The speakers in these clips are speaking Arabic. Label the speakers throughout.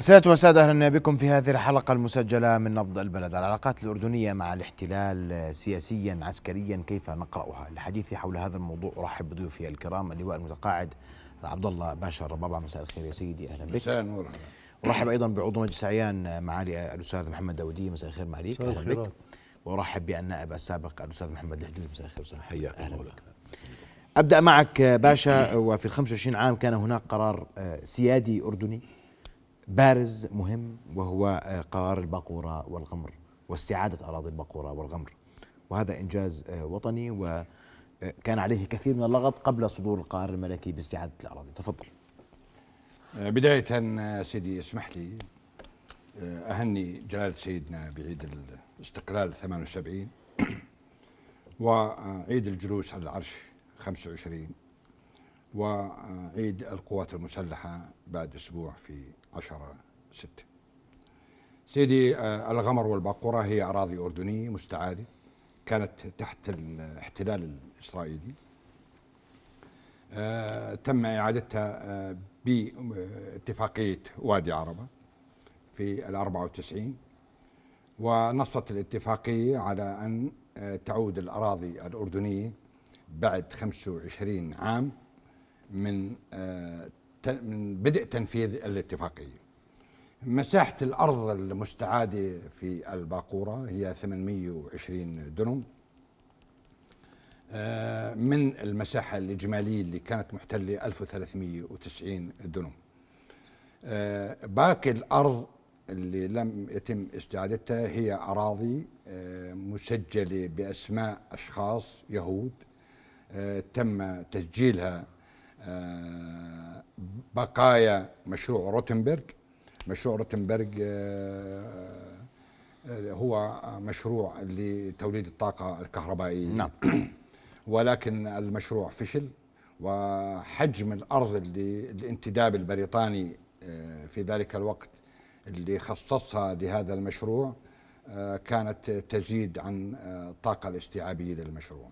Speaker 1: سادة وسادة أهلا بكم في هذه الحلقة المسجلة من نبض البلد العلاقات الأردنية مع الاحتلال سياسيا عسكريا كيف نقرأها الحديث حول هذا الموضوع أرحب بضيوفي الكرام اللواء المتقاعد عبد الله باشا الربابع مساء الخير يا سيدي أهلا بك مساء النور أرحب أيضا بعضو مجلس عيان معالي الأستاذ محمد داودي مساء الخير معاليك أهلا بك وأرحب بالنائب السابق الأستاذ محمد الحجوج مساء الخير حياك أهلا بك أبدأ معك باشا وفي ال 25 عام كان هناك قرار آه، سيادي أردني بارز مهم وهو آه، قرار البقورة والغمر واستعادة أراضي البقورة والغمر وهذا إنجاز آه، وطني وكان آه، عليه كثير من اللغط قبل
Speaker 2: صدور القرار الملكي باستعادة الأراضي تفضل بداية سيدي اسمح لي أهني جلالة سيدنا بعيد الاستقلال 78 وعيد الجلوس على العرش 25 وعيد القوات المسلحة بعد أسبوع في عشرة ستة سيدي آه، الغمر والباقورة هي أراضي أردنية مستعادة كانت تحت الاحتلال الإسرائيلي آه، تم إعادتها آه، باتفاقية وادي عربة في الأربعة وتسعين ونصت الاتفاقية على أن تعود الأراضي الأردنية بعد 25 عام من من بدء تنفيذ الاتفاقية مساحة الأرض المستعادة في الباقورة هي 820 دونم آه، من المساحة الإجمالية اللي كانت محتلة 1390 دونم آه، باقي الأرض اللي لم يتم استعادتها هي أراضي آه، مسجلة بأسماء أشخاص يهود تم تسجيلها بقايا مشروع روتنبرج مشروع روتنبرج آه، آه، هو مشروع لتوليد الطاقة الكهربائية نعم ولكن المشروع فشل وحجم الأرض اللي الانتداب البريطاني آه، في ذلك الوقت اللي خصصها لهذا المشروع كانت تزيد عن الطاقة الاستيعابية للمشروع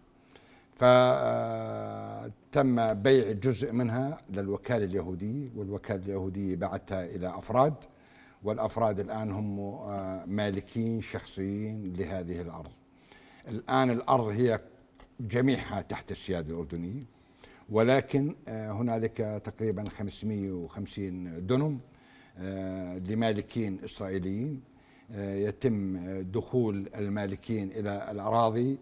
Speaker 2: فتم بيع جزء منها للوكالة اليهودية والوكالة اليهودية بعتها إلى أفراد والأفراد الآن هم آه، مالكين شخصيين لهذه الأرض الآن الأرض هي جميعها تحت السيادة الأردنية ولكن آه، هنالك تقريبا 550 دنم آه، لمالكين إسرائيليين يتم دخول المالكين إلى الأراضي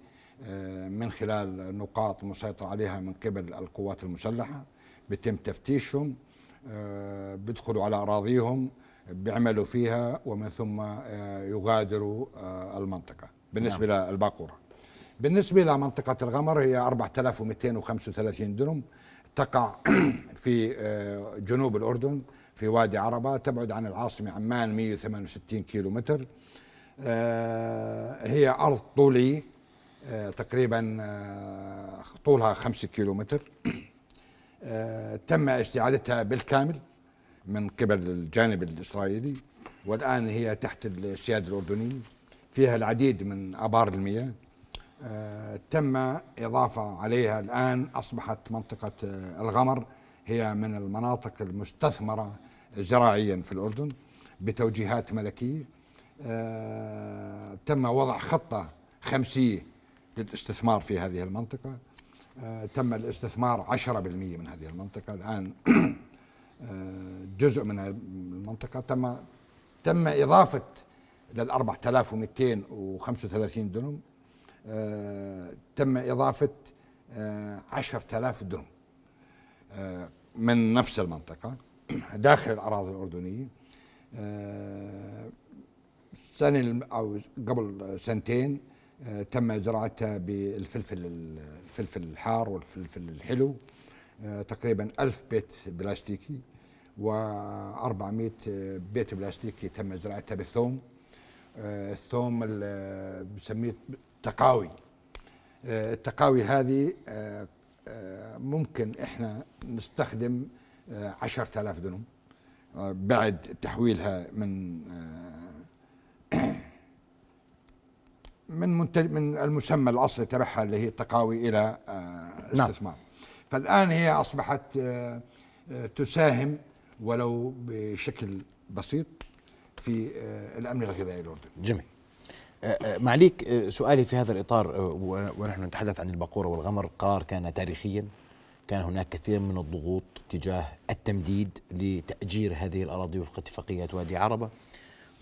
Speaker 2: آه، من خلال نقاط مسيطر عليها من قبل القوات المسلحة بيتم تفتيشهم آه، بيدخلوا على أراضيهم بيعملوا فيها ومن ثم آه، يغادروا المنطقة بالنسبة نعم. للباقورة بالنسبة لمنطقة الغمر هي 4235 دنم تقع في جنوب الأردن في وادي عربة تبعد عن العاصمة عمان 168 كيلو هي أرض طولي آه، تقريبا آه، طولها 5 كيلومتر آه، تم استعادتها بالكامل من قبل الجانب الإسرائيلي والآن هي تحت السيادة الأردنية فيها العديد من أبار المياه تم إضافة عليها الآن أصبحت منطقة الغمر هي من المناطق المستثمرة زراعيا في الأردن بتوجيهات ملكية تم وضع خطة خمسية للاستثمار في هذه المنطقة آه، تم الاستثمار 10% من هذه المنطقة الآن آه، جزء من المنطقة تم تم إضافة لل 4235 دونم آه، تم إضافة 10000 دونم من نفس المنطقة داخل الأراضي الأردنية سنة أو قبل سنتين آه، تم زراعتها بالفلفل الفلفل الحار والفلفل الحلو آه، تقريبا ألف بيت بلاستيكي و400 بيت بلاستيكي تم زراعتها بالثوم آه، الثوم بسميه تقاوي التقاوي هذه ممكن احنا نستخدم 10000 دنم بعد تحويلها من من من المسمى الاصلي تبعها اللي هي التقاوي الى آه، نعم. استثمار نعم. فالان هي اصبحت آه، آه، تساهم ولو بشكل بسيط في الامن الغذائي الاردني جميل معليك
Speaker 1: سؤالي في هذا الاطار ونحن نتحدث عن البقوره والغمر قرار كان تاريخيا كان هناك كثير من الضغوط تجاه التمديد لتاجير هذه الاراضي وفق اتفاقيات وادي عربه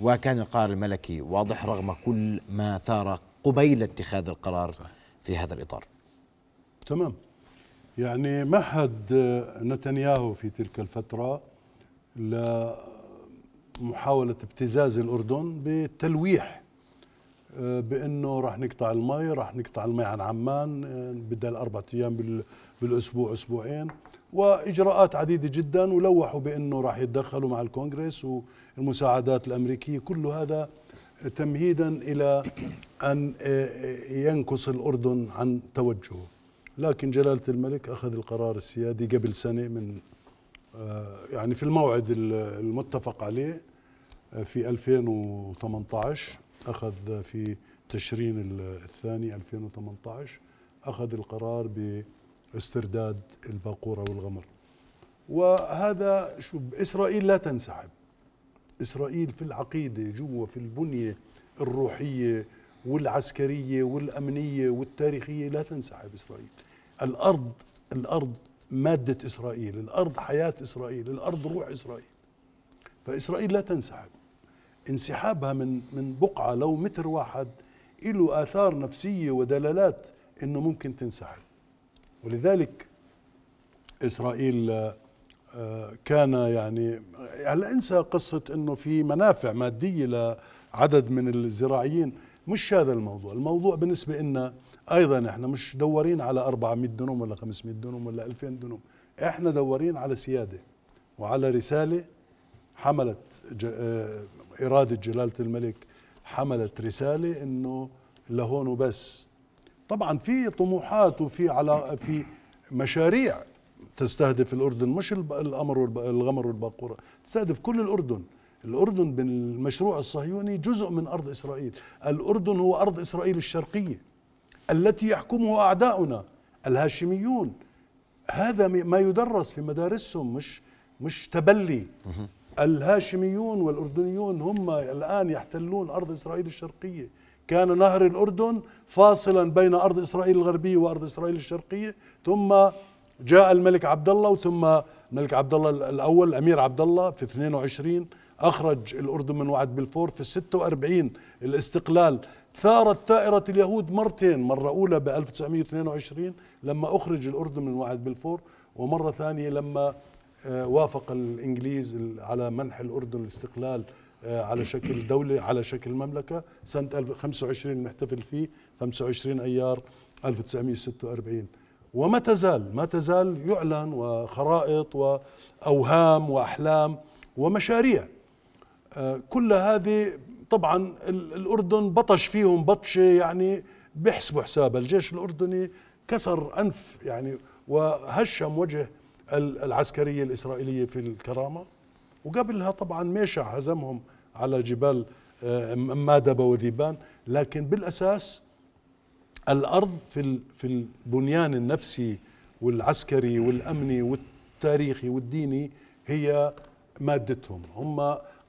Speaker 1: وكان القرار الملكي واضح رغم كل ما ثار قبيل اتخاذ القرار في هذا الإطار
Speaker 3: تمام يعني مهد نتنياهو في تلك الفترة لمحاولة ابتزاز الأردن بالتلويح آه، بأنه راح نقطع المي راح نقطع المي عن عمان آه، بدل أربعة أيام بالأسبوع أسبوعين وإجراءات عديدة جدا ولوحوا بأنه راح يتدخلوا مع الكونغرس المساعدات الأمريكية كل هذا تمهيدا إلى أن آه، آه، ينكص الأردن عن توجهه لكن جلالة الملك أخذ القرار السيادي قبل سنة من آه، يعني في الموعد المتفق عليه في 2018 أخذ في تشرين الثاني 2018 أخذ القرار باسترداد الباقورة والغمر وهذا شو إسرائيل لا تنسحب اسرائيل في العقيده جوا في البنيه الروحيه والعسكريه والامنيه والتاريخيه لا تنسحب اسرائيل الارض الارض ماده اسرائيل الارض حياه اسرائيل الارض روح اسرائيل فاسرائيل لا تنسحب انسحابها من من بقعه لو متر واحد له اثار نفسيه ودلالات انه ممكن تنسحب ولذلك اسرائيل كان يعني هلا انسى قصه انه في منافع ماديه لعدد من الزراعيين مش هذا الموضوع الموضوع بالنسبه لنا ايضا احنا مش دورين على 400 دنوم ولا 500 دنوم ولا 2000 دنوم احنا دورين على سياده وعلى رساله حملت آه، اراده جلاله الملك حملت رساله انه لهون وبس طبعا في طموحات وفي على في مشاريع تستهدف الاردن مش القمر والغمر والباقوره تستهدف كل الاردن الاردن بالمشروع الصهيوني جزء من ارض اسرائيل الاردن هو ارض اسرائيل الشرقيه التي يحكمها اعداؤنا الهاشميون هذا ما يدرس في مدارسهم مش مش تبلي الهاشميون والاردنيون هم الان يحتلون ارض اسرائيل الشرقيه كان نهر الاردن فاصلا بين ارض اسرائيل الغربيه وارض اسرائيل الشرقيه ثم جاء الملك عبد الله وثم الملك عبد الله الاول الامير عبد الله في 22 اخرج الاردن من وعد بلفور في 46 الاستقلال ثارت ثائرة اليهود مرتين مرة أولى ب 1922 لما أخرج الأردن من وعد بلفور ومرة ثانية لما آه، وافق الإنجليز على منح الأردن الاستقلال آه، على شكل دولة على شكل مملكة سنة 25 نحتفل فيه 25 أيار 1946 وما تزال ما تزال يعلن وخرائط وأوهام وأحلام ومشاريع آه، كل هذه طبعا الأردن بطش فيهم بطشة يعني بيحسبوا حسابها الجيش الأردني كسر أنف يعني وهشم وجه العسكرية الإسرائيلية في الكرامة وقبلها طبعا ميشع هزمهم على جبال آه، مادبة وذيبان لكن بالأساس الارض في في البنيان النفسي والعسكري والامني والتاريخي والديني هي مادتهم هم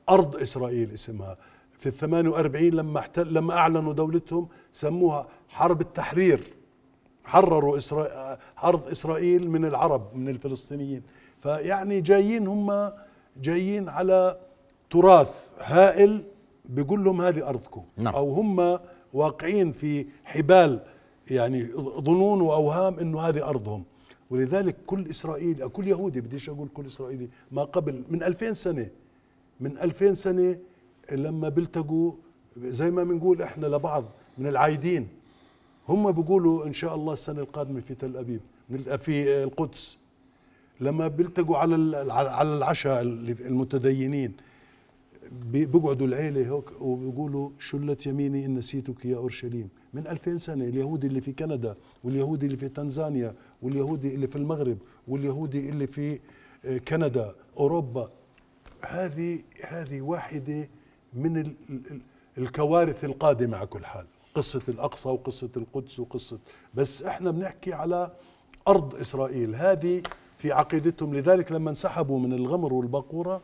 Speaker 3: ارض اسرائيل اسمها في ال 48 لما احتل لما اعلنوا دولتهم سموها حرب التحرير حرروا إسرائيل ارض اسرائيل من العرب من الفلسطينيين فيعني جايين هم جايين على تراث هائل بيقول لهم هذه ارضكم نعم. او هم واقعين في حبال يعني ظنون واوهام انه هذه ارضهم ولذلك كل اسرائيلي كل يهودي بديش اقول كل اسرائيلي ما قبل من 2000 سنه من 2000 سنه لما بيلتقوا زي ما بنقول احنا لبعض من العايدين هم بيقولوا ان شاء الله السنه القادمه في تل ابيب في القدس لما بيلتقوا على على العشاء المتدينين بيقعدوا العيلة هيك وبيقولوا شلت يميني إن نسيتك يا أورشليم من 2000 سنة اليهودي اللي في كندا واليهودي اللي في تنزانيا واليهودي اللي في المغرب واليهودي اللي في آه، كندا أوروبا هذه هذه واحدة من الكوارث القادمة على كل حال قصة الأقصى وقصة القدس وقصة بس احنا بنحكي على أرض إسرائيل هذه في عقيدتهم لذلك لما انسحبوا من الغمر والبقورة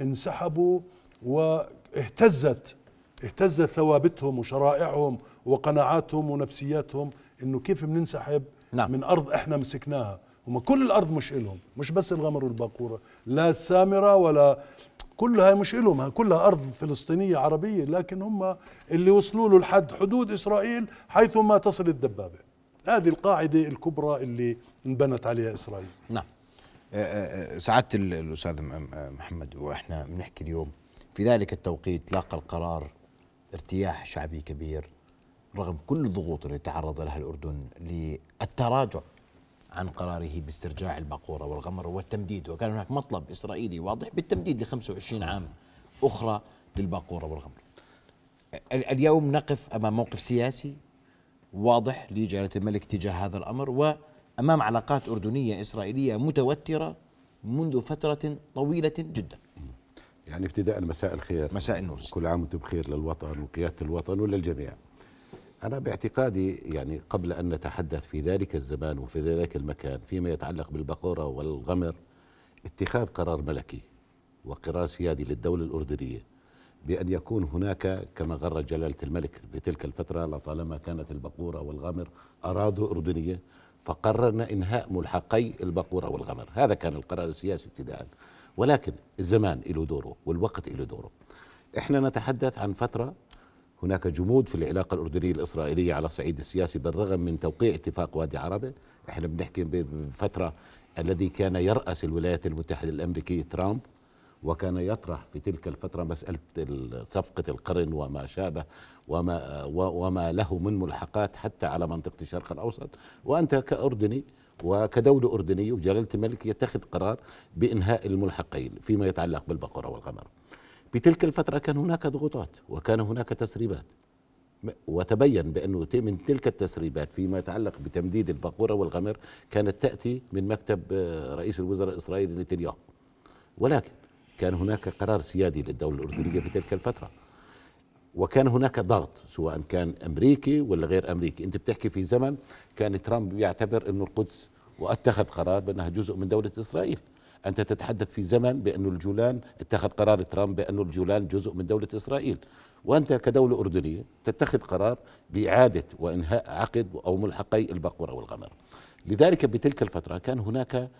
Speaker 3: انسحبوا واهتزت اهتزت ثوابتهم وشرائعهم وقناعاتهم ونفسياتهم انه كيف بننسحب نعم. من ارض احنا مسكناها هم كل الارض مش لهم مش بس الغمر والباقوره لا السامره ولا كلها مش لهم كلها ارض فلسطينيه عربيه لكن هم اللي وصلوا له لحد حدود اسرائيل حيث ما تصل الدبابه هذه القاعده الكبرى اللي انبنت عليها اسرائيل
Speaker 1: نعم أه، أه، أه، سعاده الاستاذ محمد واحنا بنحكي اليوم في ذلك التوقيت لاقى القرار ارتياح شعبي كبير رغم كل الضغوط التي تعرض لها الأردن للتراجع عن قراره باسترجاع الباقورة والغمر والتمديد وكان هناك مطلب إسرائيلي واضح بالتمديد ل 25 عام أخرى للباقورة والغمر اليوم نقف أمام موقف سياسي واضح لجلالة الملك تجاه هذا الأمر وأمام علاقات أردنية إسرائيلية متوترة منذ فترة طويلة جداً
Speaker 4: يعني ابتداء مساء الخير مساء النور كل عام وانتم بخير للوطن وقياده الوطن وللجميع أنا باعتقادي يعني قبل أن نتحدث في ذلك الزمان وفي ذلك المكان فيما يتعلق بالبقورة والغمر اتخاذ قرار ملكي وقرار سيادي للدولة الأردنية بأن يكون هناك كما غر جلالة الملك بتلك الفترة لطالما كانت البقورة والغمر أراضي أردنية فقررنا إنهاء ملحقي البقورة والغمر هذا كان القرار السياسي ابتداءً ولكن الزمان له دوره والوقت له دوره احنا نتحدث عن فتره هناك جمود في العلاقه الاردنيه الاسرائيليه على الصعيد السياسي بالرغم من توقيع اتفاق وادي عربه احنا بنحكي بفتره الذي كان يراس الولايات المتحده الامريكيه ترامب وكان يطرح في تلك الفتره مساله صفقه القرن وما شابه وما وما له من ملحقات حتى على منطقه الشرق الاوسط وانت كاردني وكدولة أردنية وجلالة الملك يتخذ قرار بإنهاء الملحقين فيما يتعلق بالبقرة والغمر بتلك الفترة كان هناك ضغوطات وكان هناك تسريبات وتبين بأنه من تلك التسريبات فيما يتعلق بتمديد البقورة والغمر كانت تأتي من مكتب آه، رئيس الوزراء الإسرائيلي نتنياهو ولكن كان هناك قرار سيادي للدولة الأردنية في تلك الفترة وكان هناك ضغط سواء كان امريكي ولا غير امريكي انت بتحكي في زمن كان ترامب يعتبر انه القدس واتخذ قرار بانها جزء من دوله اسرائيل انت تتحدث في زمن بانه الجولان اتخذ قرار ترامب بانه الجولان جزء من دوله اسرائيل وانت كدوله اردنيه تتخذ قرار باعاده وانهاء عقد او ملحقي البقوره والغمر لذلك بتلك الفتره كان هناك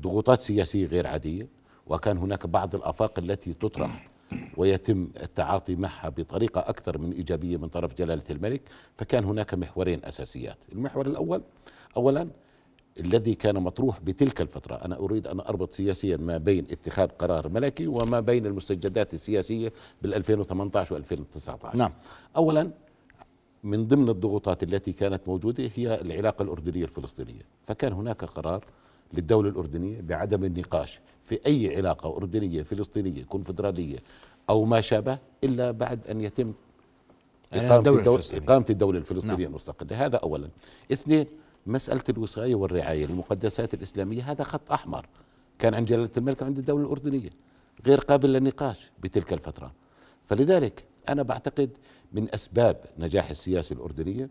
Speaker 4: ضغوطات سياسيه غير عاديه وكان هناك بعض الافاق التي تطرح ويتم التعاطي معها بطريقة أكثر من إيجابية من طرف جلالة الملك فكان هناك محورين أساسيات المحور الأول أولا الذي كان مطروح بتلك الفترة أنا أريد أن أربط سياسيا ما بين اتخاذ قرار ملكي وما بين المستجدات السياسية بال2018 و2019 نعم أولا من ضمن الضغوطات التي كانت موجودة هي العلاقة الأردنية الفلسطينية فكان هناك قرار للدولة الأردنية بعدم النقاش في أي علاقة أردنية فلسطينية كونفدرالية أو ما شابه إلا بعد أن يتم
Speaker 3: إقامة الدولة, الدولة
Speaker 4: إقامة الدولة الفلسطينية نعم. المستقلة هذا أولا اثنين مسألة الوصاية والرعاية للمقدسات الإسلامية هذا خط أحمر كان عند جلالة الملك عند الدولة الأردنية غير قابل للنقاش بتلك الفترة فلذلك أنا بعتقد من أسباب نجاح السياسة الأردنية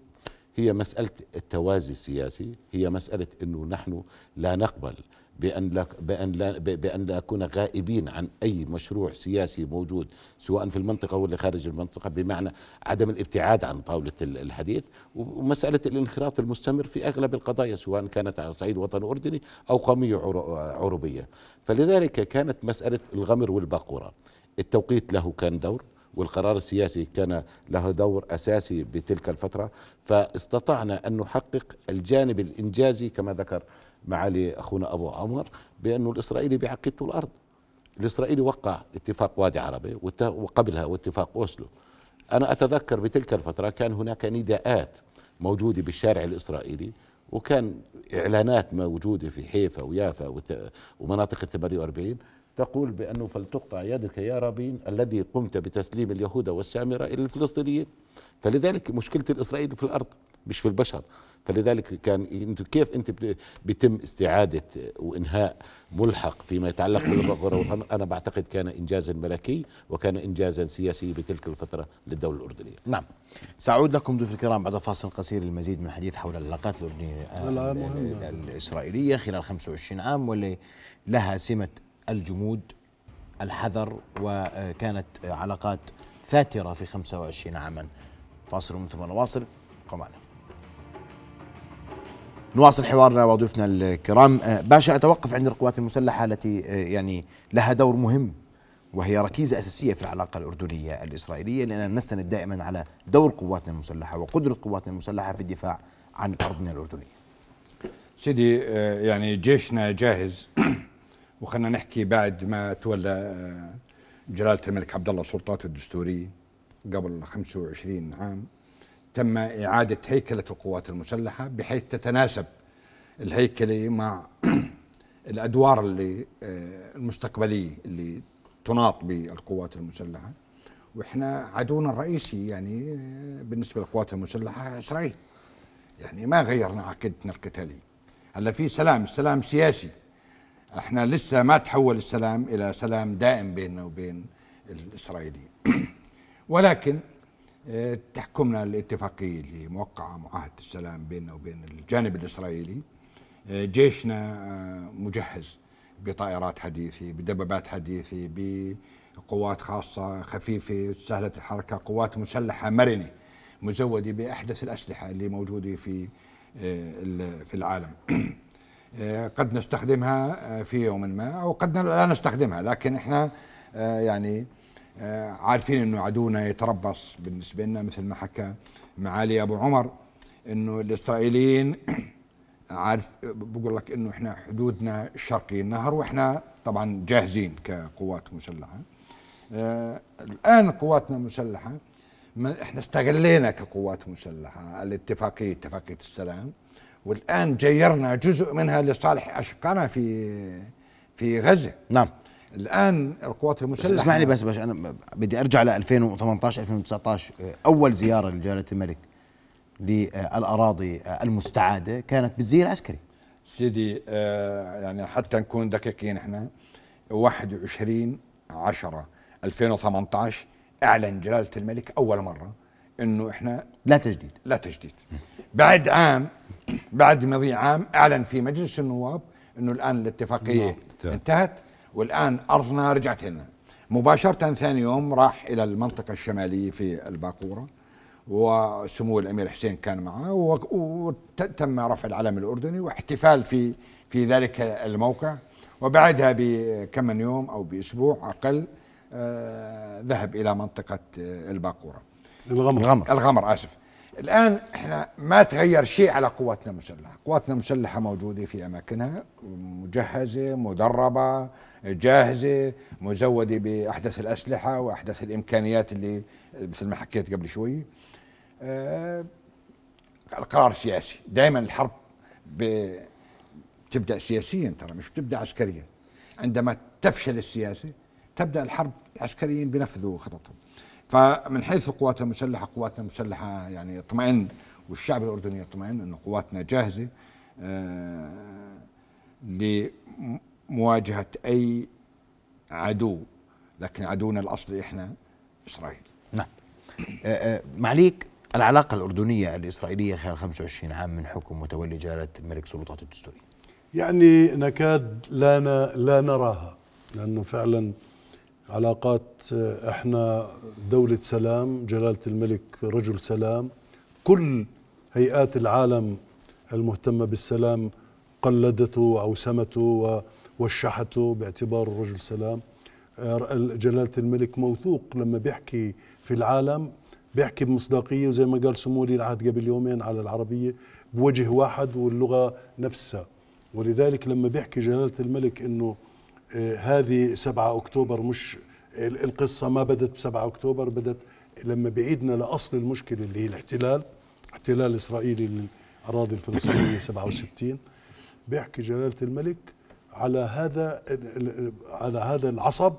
Speaker 4: هي مسألة التوازي السياسي هي مسألة أنه نحن لا نقبل بأن لا بأن لا بأن لا أكون غائبين عن أي مشروع سياسي موجود سواء في المنطقة ولا خارج المنطقة بمعنى عدم الابتعاد عن طاولة الحديث ومسألة الانخراط المستمر في أغلب القضايا سواء كانت على صعيد وطن أردني أو قومية عربية فلذلك كانت مسألة الغمر والباقورة التوقيت له كان دور والقرار السياسي كان له دور اساسي بتلك الفتره فاستطعنا ان نحقق الجانب الانجازي كما ذكر معالي اخونا ابو عمر بانه الاسرائيلي بيعقدته الارض الاسرائيلي وقع اتفاق وادي عربي وقبلها واتفاق اوسلو انا اتذكر بتلك الفتره كان هناك نداءات موجوده بالشارع الاسرائيلي وكان اعلانات موجوده في حيفا ويافا ومناطق ال 48 تقول بانه فلتقطع يدك يا رابين الذي قمت بتسليم اليهود والسامره الى الفلسطينيين فلذلك مشكله الاسرائيلي في الارض مش في البشر فلذلك كان انت كيف انت بيتم استعاده وانهاء ملحق فيما يتعلق بالغزوه والخندق انا بعتقد كان انجازا ملكي وكان انجازا
Speaker 1: سياسي بتلك الفتره للدوله الاردنيه. نعم. سأعود لكم ضيوف الكرام بعد فاصل قصير المزيد من الحديث حول العلاقات الاردنيه الاسرائيليه خلال 25 عام واللي لها سمه الجمود الحذر وكانت علاقات فاتره في 25 عاما. فاصل ومن ثم نواصل قمعنا. نواصل حوارنا وضيوفنا الكرام آه، باشا أتوقف عند القوات المسلحة التي آه، يعني لها دور مهم وهي ركيزة أساسية في العلاقة الأردنية الإسرائيلية لأننا نستند دائما على دور قواتنا المسلحة وقدرة قواتنا المسلحة في الدفاع
Speaker 2: عن أرضنا الأردنية سيدي آه، يعني جيشنا جاهز وخلنا نحكي بعد ما تولى جلالة الملك عبد الله السلطات الدستورية قبل 25 عام تم إعادة هيكلة القوات المسلحة بحيث تتناسب الهيكلة مع الأدوار اللي آه، المستقبلية اللي تناط بالقوات المسلحة وإحنا عدونا الرئيسي يعني آه، بالنسبة للقوات المسلحة إسرائيل يعني ما غيرنا عقيدتنا القتالية هلا في سلام السلام سياسي احنا لسه ما تحول السلام الى سلام دائم بيننا وبين الاسرائيليين ولكن تحكمنا الاتفاقية اللي موقعة معاهدة السلام بيننا وبين الجانب الإسرائيلي آه، جيشنا آه، مجهز بطائرات حديثة بدبابات حديثة بقوات خاصة خفيفة سهلة الحركة قوات مسلحة مرنة مزودة بأحدث الأسلحة اللي موجودة في آه، في العالم قد نستخدمها في يوم ما أو قد لا نستخدمها لكن إحنا يعني آه، عارفين انه عدونا يتربص بالنسبه لنا مثل ما حكى معالي ابو عمر انه الاسرائيليين عارف بقول لك انه احنا حدودنا شرقي النهر واحنا طبعا جاهزين كقوات مسلحه آه الان قواتنا المسلحه ما احنا استغلينا كقوات مسلحه الاتفاقيه اتفاقيه السلام والان جيرنا جزء منها لصالح اشقائنا في في غزه نعم الان القوات المسلحه بس اسمعني بس بس انا
Speaker 1: بدي ارجع ل 2018 2019 اول زياره لجلاله الملك للاراضي
Speaker 2: المستعاده كانت بالزي العسكري سيدي آه يعني حتى نكون دقيقين احنا 21 10 2018 اعلن جلاله الملك اول مره انه احنا لا تجديد لا تجديد بعد عام بعد مضي عام اعلن في مجلس النواب انه الان الاتفاقيه نعم. انتهت والآن أرضنا رجعت هنا مباشرة ثاني يوم راح إلى المنطقة الشمالية في الباقورة وسمو الأمير حسين كان معه وتم رفع العلم الأردني واحتفال في في ذلك الموقع وبعدها بكم من يوم أو بأسبوع أقل آه، ذهب إلى منطقة آه، الباقورة الغمر الغمر, الغمر آسف الآن احنا ما تغير شيء على قواتنا المسلحة قواتنا المسلحة موجودة في أماكنها مجهزة مدربة جاهزة مزودة بأحدث الأسلحة وأحدث الإمكانيات اللي مثل ما حكيت قبل شوي آه القرار سياسي دائما الحرب بتبدأ سياسيا ترى مش بتبدأ عسكريا عندما تفشل السياسة تبدأ الحرب العسكريين بنفذوا خططهم فمن حيث قواتنا المسلحه قواتنا المسلحه يعني اطمئن والشعب الاردني يطمئن ان قواتنا جاهزه آه، لمواجهه اي عدو لكن عدونا الاصلي احنا اسرائيل نعم آه، آه، معليك العلاقة الأردنية الإسرائيلية خلال
Speaker 1: 25 عام من حكم وتولي جلالة الملك سلطات الدستورية
Speaker 3: يعني نكاد لا لا نراها لأنه فعلا علاقات احنا دولة سلام جلالة الملك رجل سلام كل هيئات العالم المهتمة بالسلام قلدته وعوسمته ووشحته باعتباره رجل سلام آه، جلالة الملك موثوق لما بيحكي في العالم بيحكي بمصداقية وزي ما قال سمو ولي العهد قبل يومين على العربية بوجه واحد واللغة نفسها ولذلك لما بيحكي جلالة الملك انه آه، هذه 7 أكتوبر مش القصة ما بدت ب 7 أكتوبر بدت لما بعيدنا لأصل المشكلة اللي هي الاحتلال احتلال إسرائيلي للأراضي الفلسطينية 67 بيحكي جلالة الملك على هذا على هذا العصب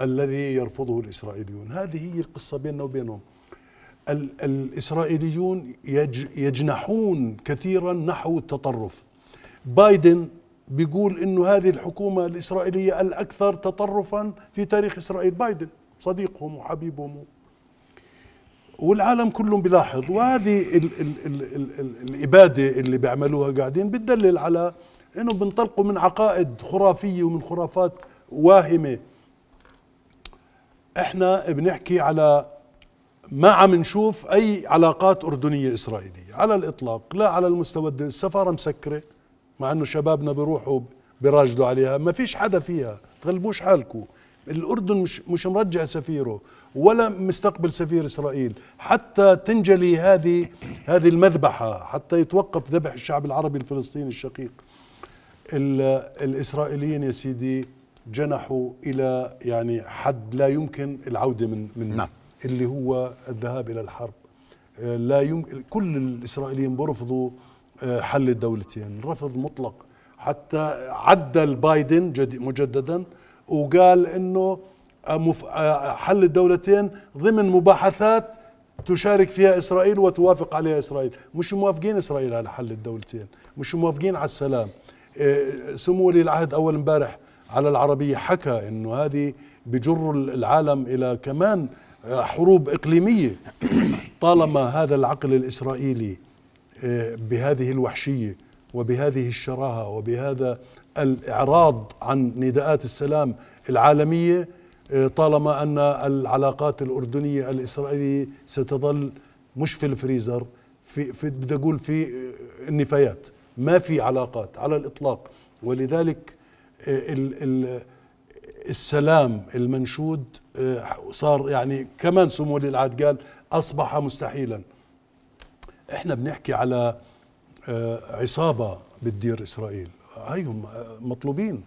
Speaker 3: الذي يرفضه الإسرائيليون هذه هي القصة بيننا وبينهم الإسرائيليون يجنحون كثيرا نحو التطرف بايدن بيقول انه هذه الحكومه الاسرائيليه الاكثر تطرفا في تاريخ اسرائيل بايدن صديقهم وحبيبهم والعالم كله بيلاحظ وهذه الـ الـ الـ الـ الـ الاباده اللي بيعملوها قاعدين بتدلل على انه بينطلقوا من عقائد خرافيه ومن خرافات واهمه احنا بنحكي على ما عم نشوف اي علاقات اردنيه اسرائيليه على الاطلاق لا على المستوى السفاره مسكره مع انه شبابنا بيروحوا بيراجدوا عليها ما فيش حدا فيها تغلبوش حالكم الاردن مش مش مرجع سفيره ولا مستقبل سفير اسرائيل حتى تنجلي هذه هذه المذبحه حتى يتوقف ذبح الشعب العربي الفلسطيني الشقيق الاسرائيليين يا سيدي جنحوا الى يعني حد لا يمكن العوده من منه نعم. اللي هو الذهاب الى الحرب آه، لا يمكن كل الاسرائيليين برفضوا حل الدولتين رفض مطلق حتى عدل بايدن مجددا وقال انه حل الدولتين ضمن مباحثات تشارك فيها اسرائيل وتوافق عليها اسرائيل مش موافقين اسرائيل على حل الدولتين مش موافقين على السلام إيه، سمو ولي العهد اول امبارح على العربيه حكى انه هذه بجر العالم الى كمان حروب اقليميه طالما هذا العقل الاسرائيلي بهذه الوحشيه وبهذه الشراهه وبهذا الاعراض عن نداءات السلام العالميه آه، طالما ان العلاقات الاردنيه الاسرائيليه ستظل مش في الفريزر في, في بدي اقول في آه، النفايات ما في علاقات على الاطلاق ولذلك آه، ال ال السلام المنشود صار يعني كمان سمو للعهد قال اصبح مستحيلا احنا بنحكي على آه، عصابه بتدير اسرائيل هيهم آه، مطلوبين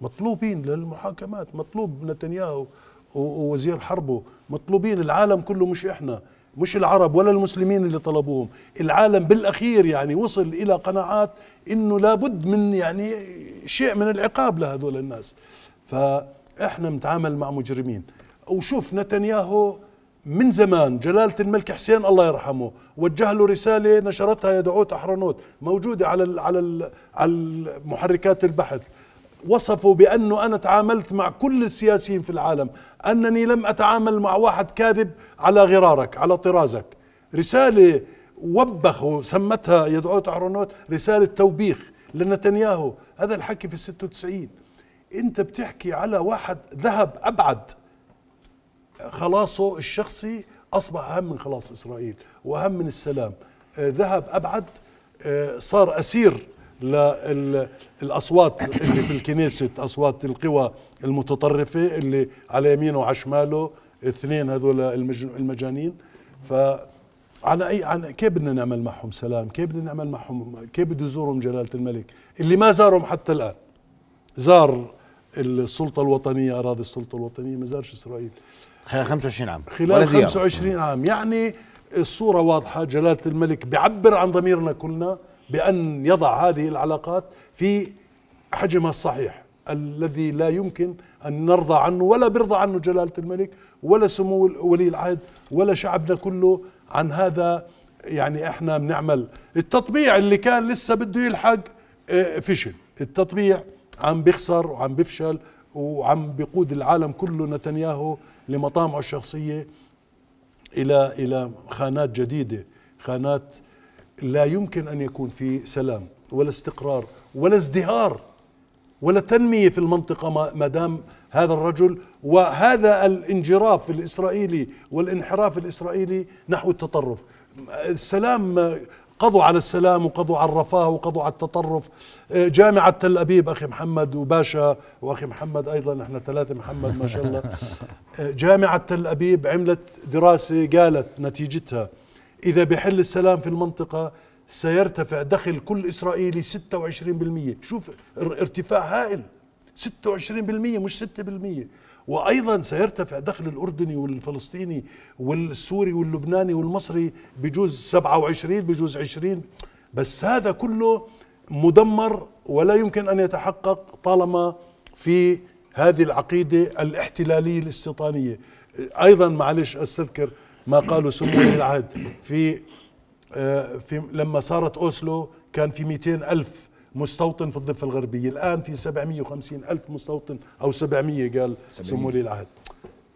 Speaker 3: مطلوبين للمحاكمات مطلوب نتنياهو ووزير حربه مطلوبين العالم كله مش احنا مش العرب ولا المسلمين اللي طلبوهم العالم بالاخير يعني وصل الى قناعات انه لابد من يعني شيء من العقاب لهذول الناس فاحنا نتعامل مع مجرمين وشوف نتنياهو من زمان جلالة الملك حسين الله يرحمه وجه له رسالة نشرتها يدعوت أحرنوت موجودة على ال على ال على محركات البحث وصفوا بأنه أنا تعاملت مع كل السياسيين في العالم أنني لم أتعامل مع واحد كاذب على غرارك على طرازك رسالة وبخ وسمتها يدعوت أحرنوت رسالة توبيخ لنتنياهو هذا الحكي في الستة وتسعين أنت بتحكي على واحد ذهب أبعد خلاصه الشخصي اصبح اهم من خلاص اسرائيل واهم من السلام آه، ذهب ابعد آه، صار اسير للاصوات اللي في الكنيسة اصوات القوى المتطرفه اللي على يمينه وعلى شماله اثنين هذول المجانين ف على اي عن كيف بدنا نعمل معهم سلام؟ كيف بدنا نعمل معهم؟ كيف بده يزورهم جلاله الملك؟ اللي ما زارهم حتى الان زار السلطه الوطنيه اراضي السلطه الوطنيه ما زارش اسرائيل خلال 25 عام خلال 25 عام يعني الصورة واضحة جلالة الملك بيعبر عن ضميرنا كلنا بأن يضع هذه العلاقات في حجمها الصحيح الذي لا يمكن أن نرضى عنه ولا بيرضى عنه جلالة الملك ولا سمو ولي العهد ولا شعبنا كله عن هذا يعني احنا بنعمل التطبيع اللي كان لسه بده يلحق آه، فشل التطبيع عم بيخسر وعم بيفشل وعم بيقود العالم كله نتنياهو لمطامعه الشخصيه الى الى خانات جديده خانات لا يمكن ان يكون في سلام ولا استقرار ولا ازدهار ولا تنميه في المنطقه ما دام هذا الرجل وهذا الانجراف الاسرائيلي والانحراف الاسرائيلي نحو التطرف السلام قضوا على السلام وقضوا على الرفاه وقضوا على التطرف آه، جامعة تل أبيب أخي محمد وباشا وأخي محمد أيضا إحنا ثلاثة محمد ما شاء الله آه، جامعة تل أبيب عملت دراسة قالت نتيجتها إذا بحل السلام في المنطقة سيرتفع دخل كل إسرائيلي 26% شوف ارتفاع هائل 26% مش 6% وايضا سيرتفع دخل الاردني والفلسطيني والسوري واللبناني والمصري بجوز 27 بجوز 20 بس هذا كله مدمر ولا يمكن ان يتحقق طالما في هذه العقيده الاحتلاليه الاستيطانيه ايضا معلش استذكر ما قاله سمو العهد في آه، في لما صارت اوسلو كان في 200 ألف مستوطن في الضفة الغربية الآن في 750 ألف مستوطن أو 700 قال سمو ولي العهد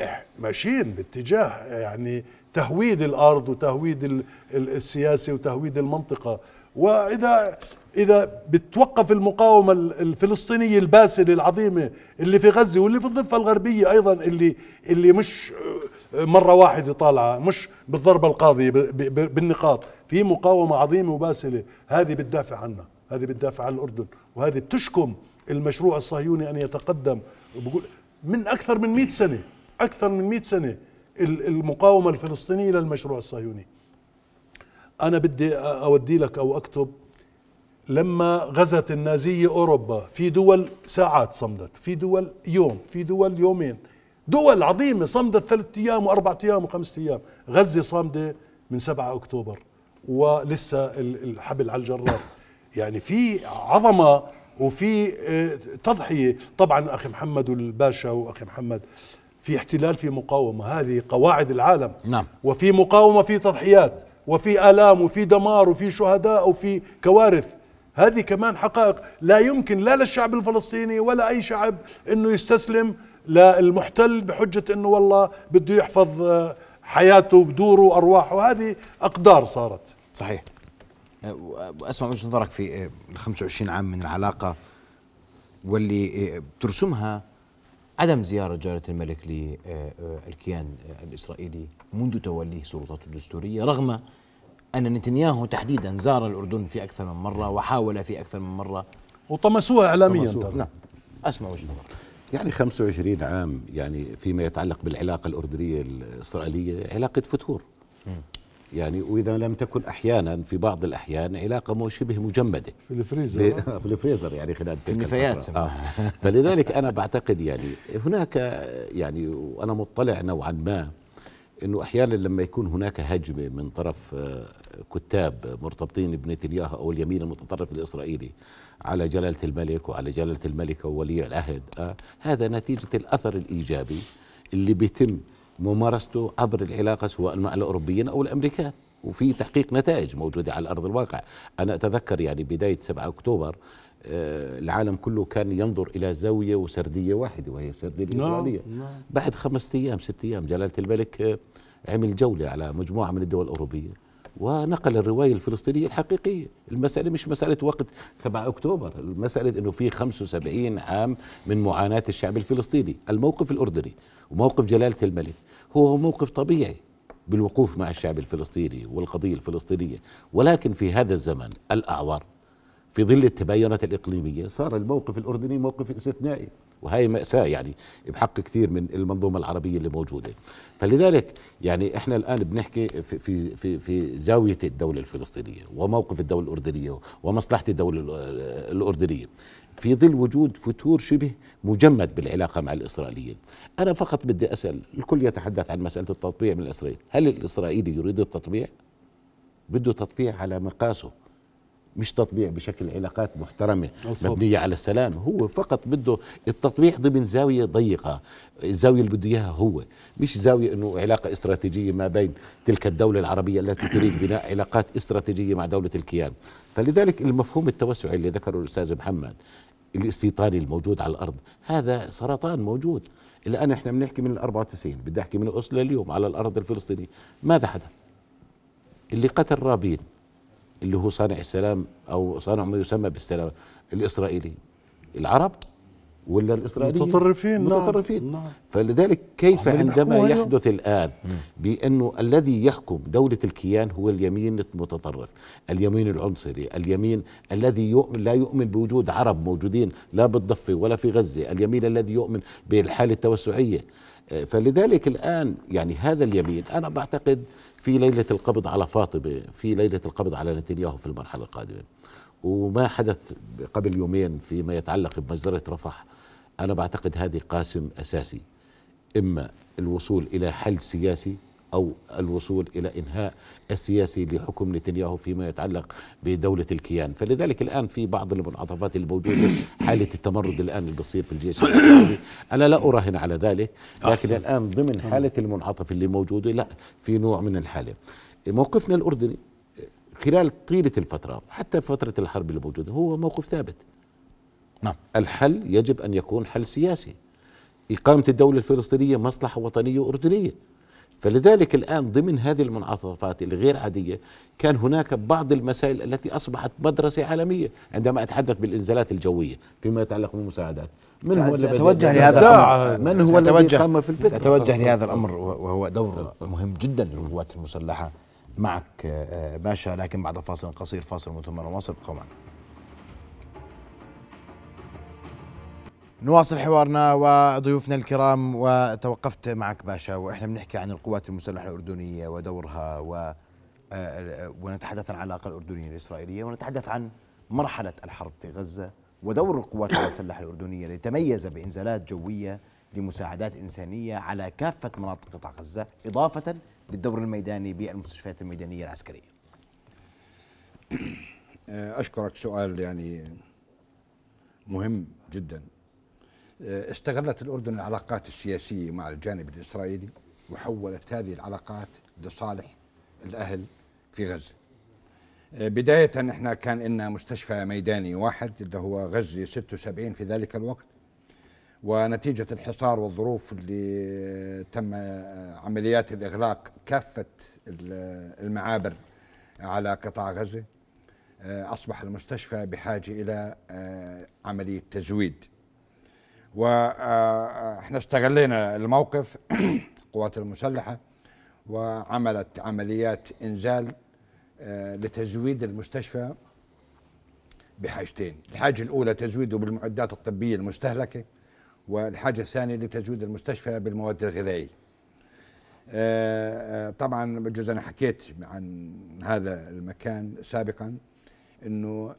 Speaker 3: إيه، ماشيين باتجاه يعني تهويد الأرض وتهويد السياسة وتهويد المنطقة وإذا إذا بتوقف المقاومة الفلسطينية الباسلة العظيمة اللي في غزة واللي في الضفة الغربية أيضا اللي اللي مش آه، مرة واحدة طالعة مش بالضربة القاضية بالنقاط في مقاومة عظيمة وباسلة هذه بتدافع عنها هذه بتدافع عن الأردن وهذه بتشكم المشروع الصهيوني أن يتقدم بقول من أكثر من 100 سنة أكثر من 100 سنة المقاومة الفلسطينية للمشروع الصهيوني أنا بدي أودي لك أو أكتب لما غزت النازية أوروبا في دول ساعات صمدت في دول يوم في دول يومين دول عظيمة صمدت ثلاثة أيام واربع أيام وخمسة أيام غزة صامدة من 7 أكتوبر ولسه الحبل على الجرار يعني في عظمه وفي آه، تضحيه طبعا اخي محمد الباشا واخي محمد في احتلال في مقاومه هذه قواعد العالم نعم وفي مقاومه في تضحيات وفي الام وفي دمار وفي شهداء وفي كوارث هذه كمان حقائق لا يمكن لا للشعب الفلسطيني ولا اي شعب انه يستسلم للمحتل بحجه انه والله بده يحفظ آه، حياته بدوره وارواحه هذه اقدار صارت
Speaker 1: صحيح واسمع وجهه نظرك في آه، ال 25 عام من العلاقه واللي بترسمها آه، عدم زياره جلاله الملك للكيان آه، الاسرائيلي منذ توليه سلطاته الدستوريه رغم ان نتنياهو تحديدا زار الاردن في اكثر من مره وحاول في اكثر من مره وطمسوها اعلاميا نعم اسمع وجهه نظرك
Speaker 4: يعني 25 عام يعني فيما يتعلق بالعلاقه الاردنيه الاسرائيليه علاقه فتور يعني واذا لم تكن احيانا في بعض الاحيان علاقه شبه مجمده في الفريزر في الفريزر يعني خلال تلك النفايات آه. فلذلك انا بعتقد يعني هناك يعني وانا مطلع نوعا ما انه احيانا لما يكون هناك هجمه من طرف آه، كتاب مرتبطين بنتنياهو او اليمين المتطرف الاسرائيلي على جلاله الملك وعلى جلاله الملكه وولي العهد آه هذا نتيجه الاثر الايجابي اللي بيتم ممارسته عبر العلاقه سواء مع الاوروبيين او الامريكان وفي تحقيق نتائج موجوده على ارض الواقع انا اتذكر يعني بدايه 7 اكتوبر آه، العالم كله كان ينظر الى زاويه وسرديه واحده وهي السرديه نعم، الاسرائيليه نعم. بعد خمسة ايام ست ايام جلاله الملك آه، عمل جوله على مجموعه من الدول الاوروبيه ونقل الروايه الفلسطينيه الحقيقيه، المساله مش مساله وقت 7 اكتوبر، المساله انه في 75 عام من معاناه الشعب الفلسطيني، الموقف الاردني وموقف جلاله الملك هو موقف طبيعي بالوقوف مع الشعب الفلسطيني والقضيه الفلسطينيه، ولكن في هذا الزمن الاعور في ظل التباينات الإقليمية صار الموقف الأردني موقف استثنائي وهي مأساة يعني بحق كثير من المنظومة العربية اللي موجودة فلذلك يعني احنا الآن بنحكي في, في, في, زاوية الدولة الفلسطينية وموقف الدولة الأردنية ومصلحة الدولة الأردنية في ظل وجود فتور شبه مجمد بالعلاقة مع الإسرائيليين أنا فقط بدي أسأل الكل يتحدث عن مسألة التطبيع من إسرائيل هل الإسرائيلي يريد التطبيع؟ بده تطبيع على مقاسه مش تطبيع بشكل علاقات محترمة مبنية على السلام هو فقط بده التطبيع ضمن زاوية ضيقة الزاوية اللي بده إياها هو مش زاوية أنه علاقة استراتيجية ما بين تلك الدولة العربية التي تريد بناء علاقات استراتيجية مع دولة الكيان فلذلك المفهوم التوسعي اللي ذكره الأستاذ محمد الاستيطاني الموجود على الأرض هذا سرطان موجود الآن إحنا بنحكي من ال 94 بدي أحكي من اصل اليوم على الأرض الفلسطينية ماذا حدث اللي قتل رابين اللي هو صانع السلام او صانع ما يسمى بالسلام الاسرائيلي العرب ولا الاسرائيليين متطرفين نعم. متطرفين نعم. فلذلك كيف عندما يحدث اليوم. الان بانه الذي يحكم دوله الكيان هو اليمين المتطرف اليمين العنصري اليمين الذي يؤمن لا يؤمن بوجود عرب موجودين لا بالضفه ولا في غزه اليمين الذي يؤمن بالحاله التوسعيه آه، فلذلك الان يعني هذا اليمين انا بعتقد في ليله القبض على فاطمه في ليله القبض على نتنياهو في المرحله القادمه وما حدث قبل يومين فيما يتعلق بمجزره رفح انا بعتقد هذه قاسم اساسي اما الوصول الى حل سياسي أو الوصول إلى إنهاء السياسي لحكم نتنياهو فيما يتعلق بدولة الكيان فلذلك الآن في بعض المنعطفات الموجودة حالة التمرد الآن اللي بصير في الجيش أنا لا أراهن على ذلك لكن أحسن. الآن ضمن حالة المنعطف اللي موجودة لا في نوع من الحالة موقفنا الأردني خلال طيلة الفترة حتى فترة الحرب الموجودة هو موقف ثابت نعم الحل يجب أن يكون حل سياسي إقامة الدولة الفلسطينية مصلحة وطنية أردنية فلذلك الآن ضمن هذه المنعطفات الغير عادية كان هناك بعض المسائل التي أصبحت مدرسة عالمية عندما أتحدث بالإنزالات الجوية فيما يتعلق بالمساعدات من هو الذي سأتوجه لهذا الأمر من هو الذي قام في الفترة سأتوجه لهذا
Speaker 1: الأمر وهو دور مهم جدا للقوات المسلحة معك آه، باشا لكن بعد فاصل قصير فاصل ثم نواصل قوما نواصل حوارنا وضيوفنا الكرام وتوقفت معك باشا واحنا بنحكي عن القوات المسلحه الاردنيه ودورها و آه، ونتحدث عن العلاقه الاردنيه الاسرائيليه ونتحدث عن مرحله الحرب في غزه ودور القوات المسلحه الاردنيه اللي تميز بانزالات جويه لمساعدات انسانيه على كافه مناطق قطاع غزه اضافه للدور الميداني بالمستشفيات الميدانيه العسكريه.
Speaker 2: اشكرك سؤال يعني مهم جدا استغلت الأردن العلاقات السياسية مع الجانب الإسرائيلي وحولت هذه العلاقات لصالح الأهل في غزة آه، بداية احنا كان لنا مستشفى ميداني واحد اللي هو غزة 76 في ذلك الوقت ونتيجة الحصار والظروف اللي تم آه، عمليات الإغلاق كافة المعابر على قطاع غزة آه، أصبح المستشفى بحاجة إلى عملية تزويد واحنا آه، آه، استغلينا الموقف القوات المسلحه وعملت عمليات انزال آه، لتزويد المستشفى بحاجتين الحاجه الاولى تزويده بالمعدات الطبيه المستهلكه والحاجه الثانيه لتزويد المستشفى بالمواد الغذائيه طبعا بجوز انا حكيت عن هذا المكان سابقا انه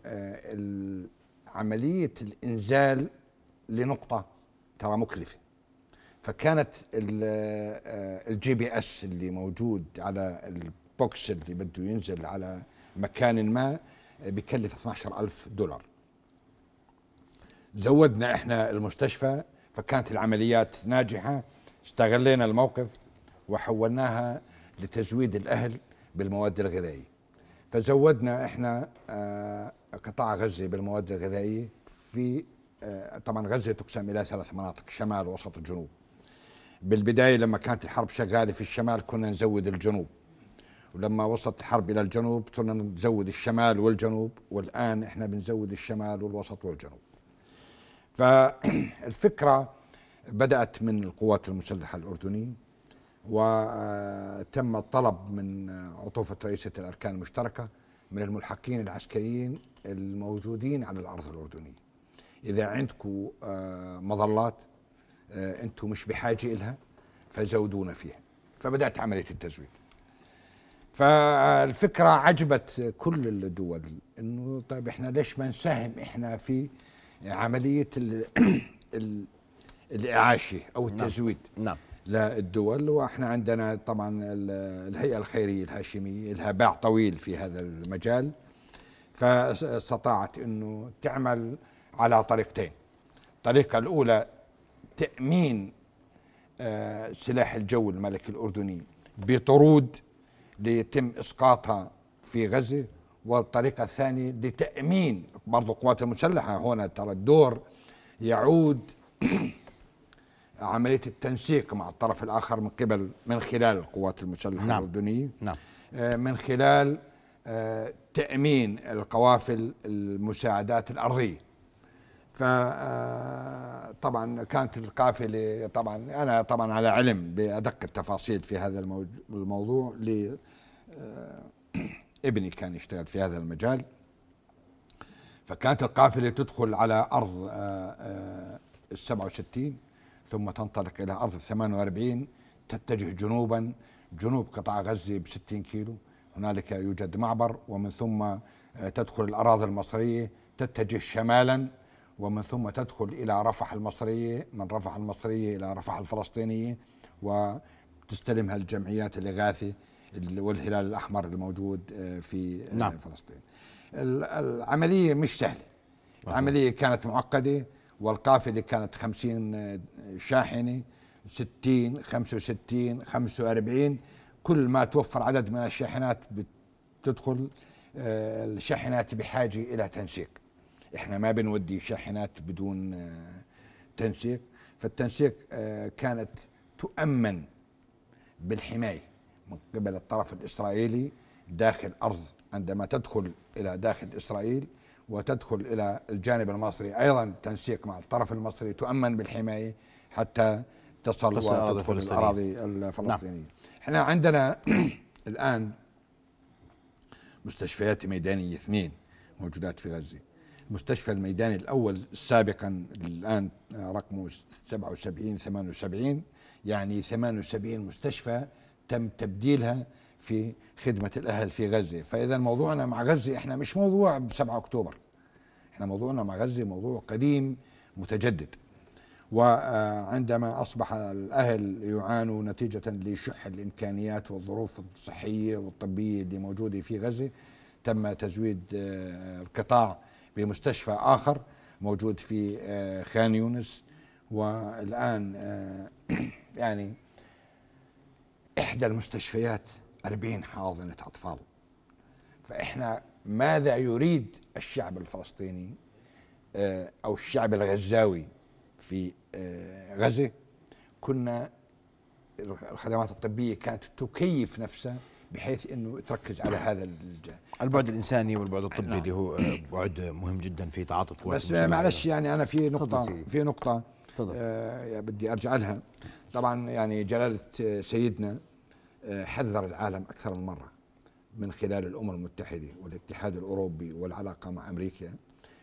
Speaker 2: عمليه الانزال لنقطه ترى مكلفه فكانت الجي بي اس اللي موجود على البوكس اللي بده ينزل على مكان ما بكلف 12000 دولار زودنا احنا المستشفى فكانت العمليات ناجحه استغلينا الموقف وحولناها لتزويد الاهل بالمواد الغذائيه فزودنا احنا آه، قطاع غزه بالمواد الغذائيه في آه، طبعا غزه تقسم الى ثلاث مناطق شمال وسط الجنوب بالبدايه لما كانت الحرب شغاله في الشمال كنا نزود الجنوب ولما وصلت الحرب الى الجنوب صرنا نزود الشمال والجنوب والان احنا بنزود الشمال والوسط والجنوب فالفكره بدات من القوات المسلحه الاردنيه وتم الطلب من عطوفه رئيسه الاركان المشتركه من الملحقين العسكريين الموجودين على الارض الاردنيه اذا عندكم آه، مظلات آه، انتم مش بحاجه الها فزودونا فيها فبدات عمليه التزويد فالفكره عجبت كل الدول انه طيب احنا ليش ما نساهم احنا في عمليه ال ال الاعاشه او نعم. التزويد نعم, نعم. للدول واحنا عندنا طبعا الهيئه الخيريه الهاشميه لها باع طويل في هذا المجال فاستطاعت انه تعمل على طريقتين الطريقة الأولى تأمين آه، سلاح الجو الملكي الأردني بطرود ليتم إسقاطها في غزة والطريقة الثانية لتأمين برضو القوات المسلحة هنا ترى الدور يعود عملية التنسيق مع الطرف الآخر من قبل من خلال القوات المسلحة نعم. الأردنية نعم. آه، من خلال آه، تأمين القوافل المساعدات الأرضية فطبعا آه، كانت القافله طبعا انا طبعا على علم بادق التفاصيل في هذا الموضوع ل آه، ابني كان يشتغل في هذا المجال فكانت القافله تدخل على ارض آه، ال 67 ثم تنطلق الى ارض ال 48 تتجه جنوبا جنوب قطاع غزه ب 60 كيلو هنالك يوجد معبر ومن ثم تدخل الاراضي المصريه تتجه شمالا ومن ثم تدخل إلى رفح المصرية من رفح المصرية إلى رفح الفلسطينية وتستلمها الجمعيات الإغاثي والهلال الأحمر الموجود آه، في آه، نعم. فلسطين العملية مش سهلة العملية كانت معقدة والقافلة كانت خمسين آه، شاحنة ستين خمسة وستين خمسة وأربعين كل ما توفر عدد من الشاحنات بتدخل الشاحنات بحاجة إلى تنسيق احنا ما بنودي شاحنات بدون آه، تنسيق فالتنسيق آه، كانت تؤمن بالحماية من قبل الطرف الإسرائيلي داخل أرض عندما تدخل إلى داخل إسرائيل وتدخل إلى الجانب المصري أيضا تنسيق مع الطرف المصري تؤمن بالحماية حتى تصل وتدخل الأراضي نعم. الفلسطينية نعم. احنا عندنا الآن مستشفيات ميدانية اثنين موجودات في غزة المستشفى الميداني الأول سابقا الآن رقمه 77 78 يعني 78 مستشفى تم تبديلها في خدمة الأهل في غزة فإذا موضوعنا مع غزة إحنا مش موضوع ب 7 أكتوبر إحنا موضوعنا مع غزة موضوع قديم متجدد وعندما أصبح الأهل يعانوا نتيجة لشح الإمكانيات والظروف الصحية والطبية اللي موجودة في غزة تم تزويد آه، القطاع بمستشفى آخر موجود في آه، خان يونس والآن آه، يعني إحدى المستشفيات أربعين حاضنة أطفال فإحنا ماذا يريد الشعب الفلسطيني آه، أو الشعب الغزاوي في غزة كنا الخدمات الطبية كانت تكيف نفسها بحيث انه تركز على هذا البعد الانساني والبعد الطبي نعم. اللي هو آه،
Speaker 1: بعد مهم جدا في تعاطي قوات بس معلش
Speaker 2: يعني انا في نقطه في نقطه تفضل آه بدي ارجع لها طبعا يعني جلاله آه، سيدنا آه، حذر العالم اكثر من مره من خلال الامم المتحده والاتحاد الاوروبي والعلاقه مع امريكا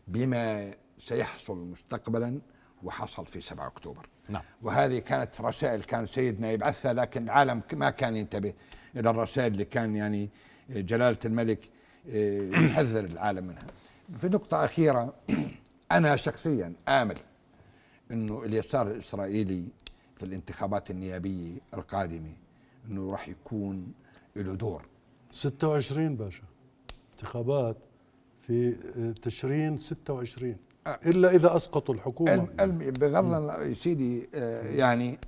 Speaker 2: بما سيحصل مستقبلا وحصل في 7 أكتوبر نعم. وهذه كانت رسائل كان سيدنا يبعثها لكن العالم ما كان ينتبه إلى الرسائل اللي كان يعني آه، جلالة الملك آه، يحذر العالم منها في نقطة أخيرة أنا شخصيا آمل أنه اليسار الإسرائيلي في الانتخابات النيابية القادمة أنه راح يكون
Speaker 3: له دور 26 باشا انتخابات في آه، تشرين 26 الا اذا اسقطوا الحكومه بغض يا سيدي آه،
Speaker 2: يعني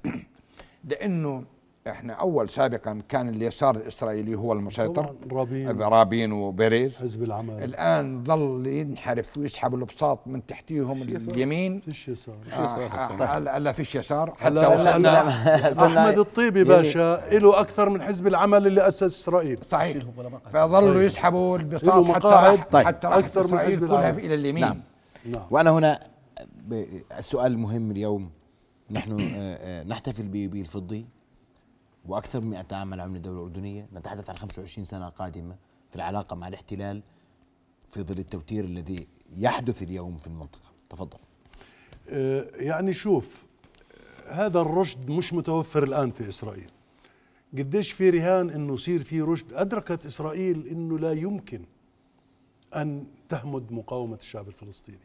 Speaker 2: لانه احنا اول سابقا كان اليسار الاسرائيلي هو المسيطر رابين رابين وبيريز حزب العمل الان ظل ينحرف ويسحب البساط من تحتيهم اليمين فيش يسار هلا
Speaker 3: فيش يسار حتى وصلنا احمد الطيبي يعني باشا له اكثر من حزب العمل اللي اسس اسرائيل صحيح فظلوا طيب. يسحبوا البساط طيب. حتى راح حتى راح
Speaker 2: اسرائيل كلها الى اليمين نعم نعم.
Speaker 1: وأنا هنا السؤال المهم اليوم نحن آه، آه، نحتفل بالفضي وأكثر من 100 عام عمل الدولة الأردنية نتحدث عن 25 سنة قادمة في العلاقة مع الاحتلال في ظل التوتير الذي يحدث اليوم في المنطقة تفضل
Speaker 3: آه، يعني شوف هذا الرشد مش متوفر الآن في إسرائيل قديش في رهان انه يصير في رشد ادركت اسرائيل انه لا يمكن ان تهمد مقاومه الشعب الفلسطيني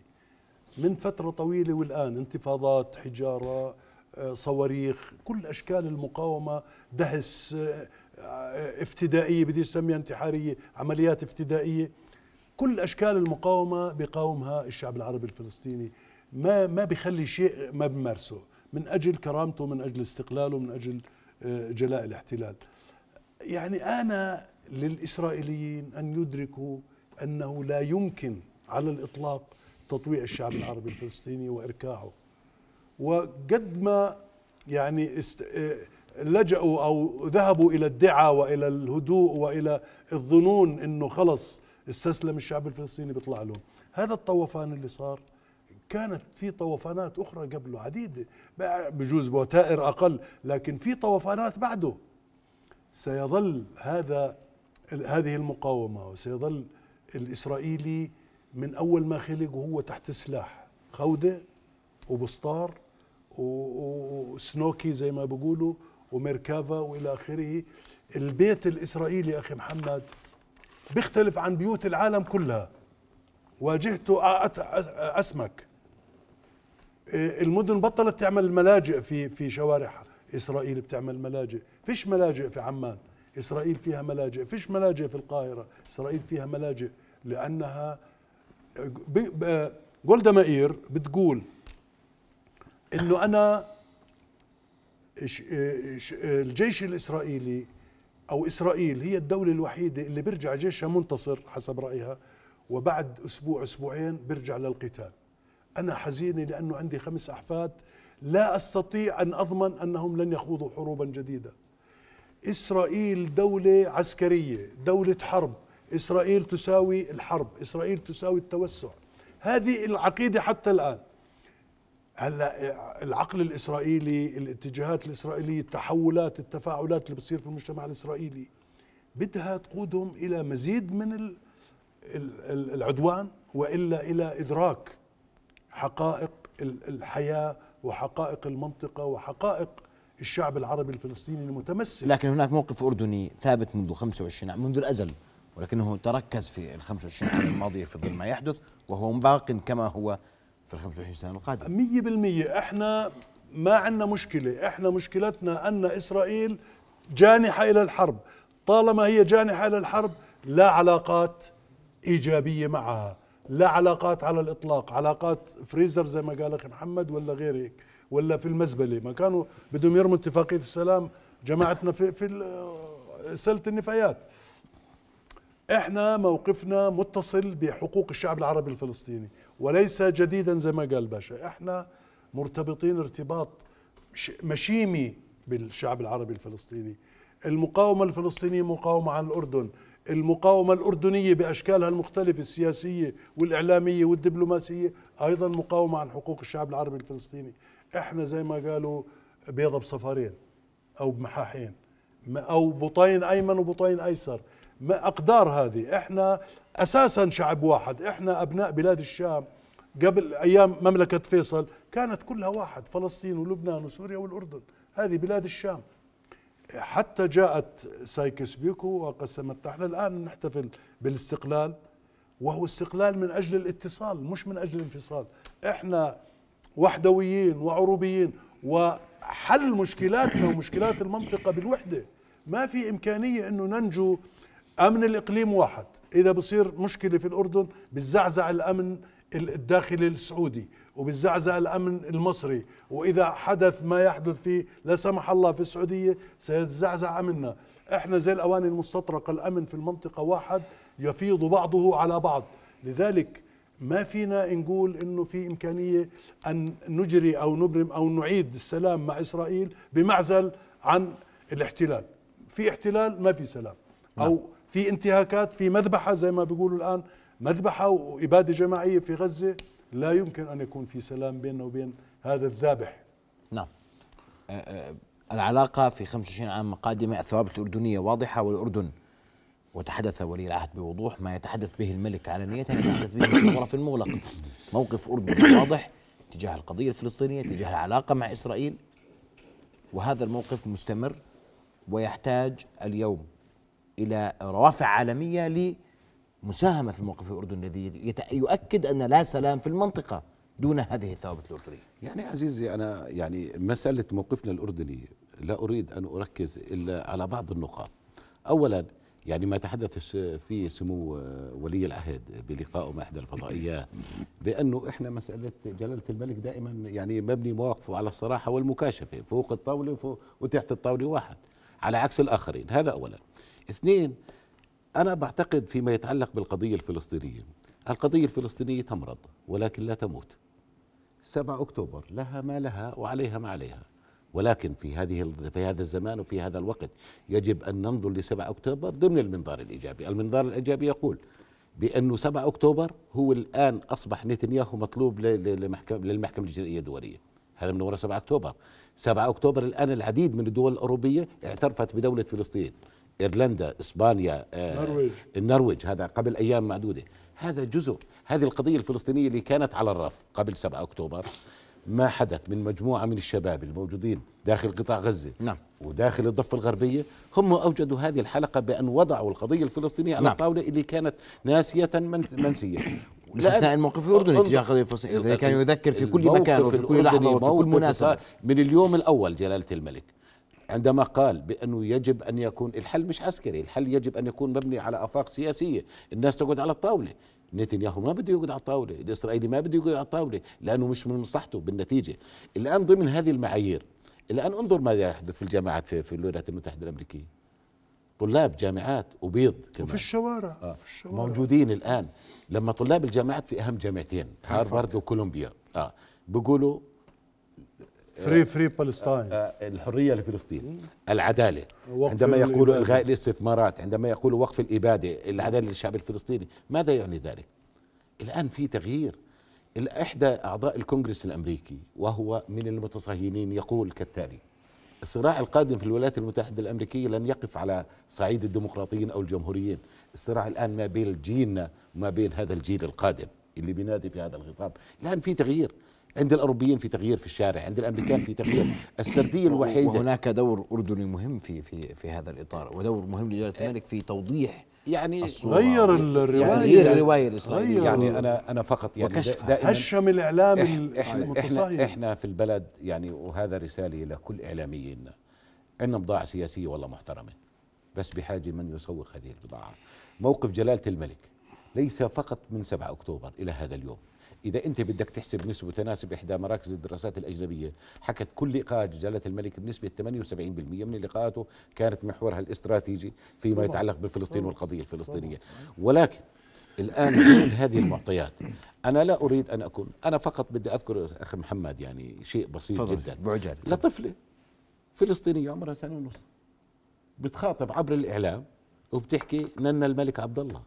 Speaker 3: من فترة طويلة والآن انتفاضات حجارة آه، صواريخ كل أشكال المقاومة دهس آه، آه، افتدائية بدي أسميها انتحارية عمليات افتدائية كل أشكال المقاومة بيقاومها الشعب العربي الفلسطيني ما ما بيخلي شيء ما بمارسه من أجل كرامته من أجل استقلاله من أجل جلاء الاحتلال يعني أنا للإسرائيليين أن يدركوا أنه لا يمكن على الإطلاق تطويع الشعب العربي الفلسطيني واركاعه وقد ما يعني است... إيه، لجأوا او ذهبوا الى الدعاء والى الهدوء والى الظنون انه خلص استسلم الشعب الفلسطيني بيطلع لهم هذا الطوفان اللي صار كانت في طوفانات اخرى قبله عديده بجوز بوتائر اقل لكن في طوفانات بعده سيظل هذا هذه المقاومه وسيظل الاسرائيلي من اول ما خلق وهو تحت السلاح خوده وبسطار وسنوكي زي ما بيقولوا وميركافا والى اخره البيت الاسرائيلي اخي محمد بيختلف عن بيوت العالم كلها واجهته اسمك إيه، المدن بطلت تعمل ملاجئ في في شوارعها اسرائيل بتعمل ملاجئ فيش ملاجئ في عمان اسرائيل فيها ملاجئ فيش ملاجئ في القاهره اسرائيل فيها ملاجئ لانها جولدا مائير بتقول انه انا الجيش الاسرائيلي او اسرائيل هي الدوله الوحيده اللي بيرجع جيشها منتصر حسب رايها وبعد اسبوع اسبوعين بيرجع للقتال انا حزينه لانه عندي خمس احفاد لا استطيع ان اضمن انهم لن يخوضوا حروبا جديده اسرائيل دوله عسكريه دوله حرب إسرائيل تساوي الحرب إسرائيل تساوي التوسع هذه العقيدة حتى الآن هلا العقل الاسرائيلي الاتجاهات الاسرائيليه التحولات التفاعلات اللي بتصير في المجتمع الاسرائيلي بدها تقودهم الى مزيد من العدوان والا الى ادراك حقائق الحياه وحقائق المنطقه وحقائق الشعب العربي الفلسطيني المتمسك لكن
Speaker 1: هناك موقف اردني ثابت منذ 25 عام منذ الازل ولكنه تركز في ال 25 سنه الماضيه في ظل ما يحدث
Speaker 3: وهو باق كما هو في ال 25 سنه القادمه 100% احنا ما عندنا مشكله احنا مشكلتنا ان اسرائيل جانحه الى الحرب طالما هي جانحه الى الحرب لا علاقات ايجابيه معها لا علاقات على الاطلاق علاقات فريزر زي ما قال اخي محمد ولا غير هيك ولا في المزبله ما كانوا بدهم يرموا اتفاقيه السلام جماعتنا في في سله النفايات احنا موقفنا متصل بحقوق الشعب العربي الفلسطيني وليس جديدا زي ما قال باشا احنا مرتبطين ارتباط مشيمي بالشعب العربي الفلسطيني المقاومة الفلسطينية مقاومة عن الأردن المقاومة الأردنية بأشكالها المختلفة السياسية والإعلامية والدبلوماسية أيضا مقاومة عن حقوق الشعب العربي الفلسطيني احنا زي ما قالوا بيضة بصفارين أو بمحاحين أو بطين أيمن وبطين أيسر اقدار هذه احنا اساسا شعب واحد احنا ابناء بلاد الشام قبل ايام مملكه فيصل كانت كلها واحد فلسطين ولبنان وسوريا والاردن هذه بلاد الشام حتى جاءت سايكس بيكو وقسمت احنا الان نحتفل بالاستقلال وهو استقلال من اجل الاتصال مش من اجل الانفصال احنا وحدويين وعروبيين وحل مشكلاتنا ومشكلات المنطقه بالوحده ما في امكانيه انه ننجو امن الاقليم واحد اذا بصير مشكله في الاردن بتزعزع الامن الداخلي السعودي وبتزعزع الامن المصري واذا حدث ما يحدث في لا سمح الله في السعوديه سيتزعزع امننا احنا زي الاواني المستطرقه الامن في المنطقه واحد يفيض بعضه على بعض لذلك ما فينا نقول انه في امكانيه ان نجري او نبرم او نعيد السلام مع اسرائيل بمعزل عن الاحتلال في احتلال ما في سلام او في انتهاكات في مذبحة زي ما بيقولوا الآن مذبحة وإبادة جماعية في غزة لا يمكن أن يكون في سلام بيننا وبين هذا الذابح
Speaker 1: نعم أه، أه، العلاقة في 25 عام قادمة الثوابت الأردنية واضحة والأردن وتحدث ولي العهد بوضوح ما يتحدث به الملك علنية يتحدث به في الغرف المغلق موقف أردني واضح تجاه القضية الفلسطينية تجاه العلاقة مع إسرائيل وهذا الموقف مستمر ويحتاج اليوم الى روافع عالميه لمساهمه في موقف الاردن الذي يؤكد ان لا سلام في المنطقه دون هذه الثوابت الاردنيه. يعني عزيزي انا يعني
Speaker 4: مساله موقفنا الاردني لا اريد ان اركز الا على بعض النقاط. اولا يعني ما تحدث فيه سمو ولي العهد بلقائه مع احدى الفضائيات بانه احنا مساله جلاله الملك دائما يعني مبني مواقفه على الصراحه والمكاشفه فوق الطاوله وتحت الطاوله واحد على عكس الآخرين هذا أولا اثنين أنا بعتقد فيما يتعلق بالقضية الفلسطينية القضية الفلسطينية تمرض ولكن لا تموت 7 أكتوبر لها ما لها وعليها ما عليها ولكن في هذه في هذا الزمان وفي هذا الوقت يجب ان ننظر ل 7 اكتوبر ضمن المنظار الايجابي، المنظار الايجابي يقول بانه 7 اكتوبر هو الان اصبح نتنياهو مطلوب للمحكمه للمحكمه الجنائيه الدوليه. هذا من وراء 7 أكتوبر 7 أكتوبر الآن العديد من الدول الأوروبية اعترفت بدولة فلسطين إيرلندا إسبانيا آه، النرويج النرويج هذا قبل أيام معدودة هذا جزء هذه القضية الفلسطينية اللي كانت على الرف قبل 7 أكتوبر ما حدث من مجموعة من الشباب الموجودين داخل قطاع غزة نعم. وداخل الضفة الغربية هم أوجدوا هذه الحلقة بأن وضعوا القضية الفلسطينية على نعم. الطاولة اللي كانت ناسية منسية بس اثناء الموقف الاردني تجاه قضيه فلسطين اذا كان يذكر في كل مكان وفي كل لحظه وفي كل مناسبه من اليوم الاول جلاله الملك عندما قال بانه يجب ان يكون الحل مش عسكري، الحل يجب ان يكون مبني على افاق سياسيه، الناس تقعد على الطاوله، نتنياهو ما بده يقعد على الطاوله، الاسرائيلي ما بده يقعد على الطاوله، لانه مش من مصلحته بالنتيجه. الان ضمن هذه المعايير، الان انظر ماذا يحدث في الجامعات في الولايات المتحده الامريكيه. طلاب جامعات وبيض كمان وفي الشوارع, آه. في الشوارع. موجودين الان لما طلاب الجامعات في اهم جامعتين نعم، هارفارد وكولومبيا اه بيقولوا
Speaker 3: فري فري فلسطين الحريه لفلسطين
Speaker 4: العداله عندما يقولوا الغاء الاستثمارات عندما يقولوا وقف الاباده العداله للشعب الفلسطيني ماذا يعني ذلك الان في تغيير احدى اعضاء الكونغرس الامريكي وهو من المتصهينين يقول كالتالي الصراع القادم في الولايات المتحدة الأمريكية لن يقف على صعيد الديمقراطيين أو الجمهوريين الصراع الآن ما بين جيلنا وما بين هذا الجيل القادم اللي بينادي في هذا الخطاب الآن في تغيير عند الاوروبيين في تغيير في الشارع عند الامريكان في تغيير
Speaker 1: السرديه الوحيده وهناك دور اردني مهم في في في هذا الاطار ودور مهم لجلالة الملك في توضيح يعني, يعني, يعني غير الروايه غير الروايه الاسرائيليه يعني انا
Speaker 4: انا فقط يعني وكشف هشم الاعلام إحنا, احنا احنا في البلد يعني وهذا رساله لكل اعلاميين عندنا بضاعه سياسيه والله محترمه بس بحاجه من يسوق هذه البضاعه موقف جلاله الملك ليس فقط من 7 اكتوبر الى هذا اليوم إذا أنت بدك تحسب نسبة تناسب إحدى مراكز الدراسات الأجنبية حكت كل لقاء جلالة الملك بنسبة 78% من لقاءاته كانت محورها الاستراتيجي فيما يتعلق بفلسطين والقضية الفلسطينية ولكن الآن كل هذه المعطيات أنا لا أريد أن أكون أنا فقط بدي أذكر أخي محمد يعني شيء بسيط جدا بعجل لطفلة فلسطينية عمرها سنة ونص بتخاطب عبر الإعلام وبتحكي نن الملك عبد الله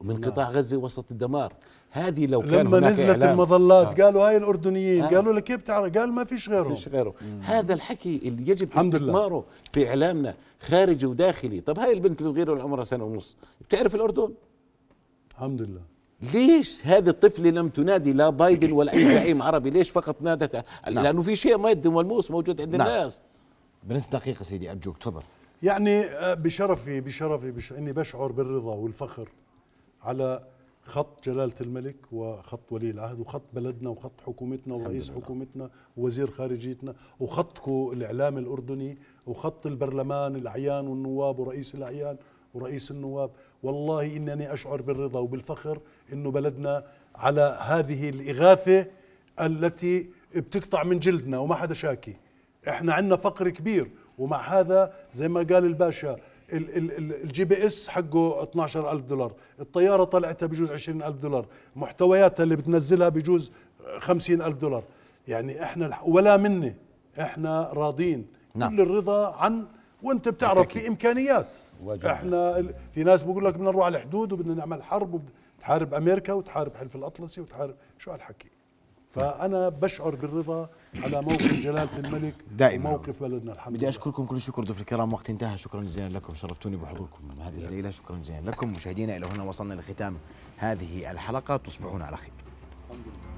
Speaker 4: من نعم. قطاع غزة وسط الدمار هذه لو كان لما نزلت إعلام. المظلات آه.
Speaker 3: قالوا هاي الاردنيين آه. قالوا لك كيف بتعرف قال ما فيش ما فيش غيره
Speaker 4: مم. هذا الحكي اللي يجب استثماره في اعلامنا خارجي وداخلي طب هاي البنت الصغيره اللي عمرها سنه ونص بتعرف الاردن الحمد لله ليش هذه الطفلة لم تنادي لا بايدن ولا أي زعيم عربي ليش فقط نادت نعم. لأنه في شيء مادي ملموس
Speaker 3: موجود عند نعم. الناس
Speaker 1: بنص دقيقة سيدي أرجوك تفضل
Speaker 3: يعني آه، بشرفي, بشرفي بش... إني بشعر بالرضا والفخر على خط جلالة الملك وخط ولي العهد وخط بلدنا وخط حكومتنا ورئيس حكومتنا ووزير خارجيتنا وخطكم الإعلام الأردني وخط البرلمان الأعيان والنواب ورئيس الأعيان ورئيس النواب والله إنني أشعر بالرضا وبالفخر أنه بلدنا على هذه الإغاثة التي بتقطع من جلدنا وما حدا شاكي احنا عندنا فقر كبير ومع هذا زي ما قال الباشا الجي بي اس حقه 12000 دولار الطياره طلعتها بجوز 20000 دولار محتوياتها اللي بتنزلها بجوز 50000 دولار يعني احنا ولا مني احنا راضين نعم. كل الرضا عن وانت بتعرف في امكانيات وجهة. احنا في ناس بقول لك بدنا نروح على الحدود وبدنا نعمل حرب وبدنا تحارب امريكا وتحارب حلف الاطلسي وتحارب شو هالحكي فانا بشعر بالرضا على موقف جلاله الملك
Speaker 1: دائما موقف بلدنا الحمد بدي اشكركم كل الشكر ضيوف الكرام وقت انتهى شكرا جزيلا لكم شرفتوني بحضوركم هذه الليله شكرا جزيلا لكم مشاهدينا الى هنا وصلنا لختام هذه الحلقه تصبحون على خير الحمد لله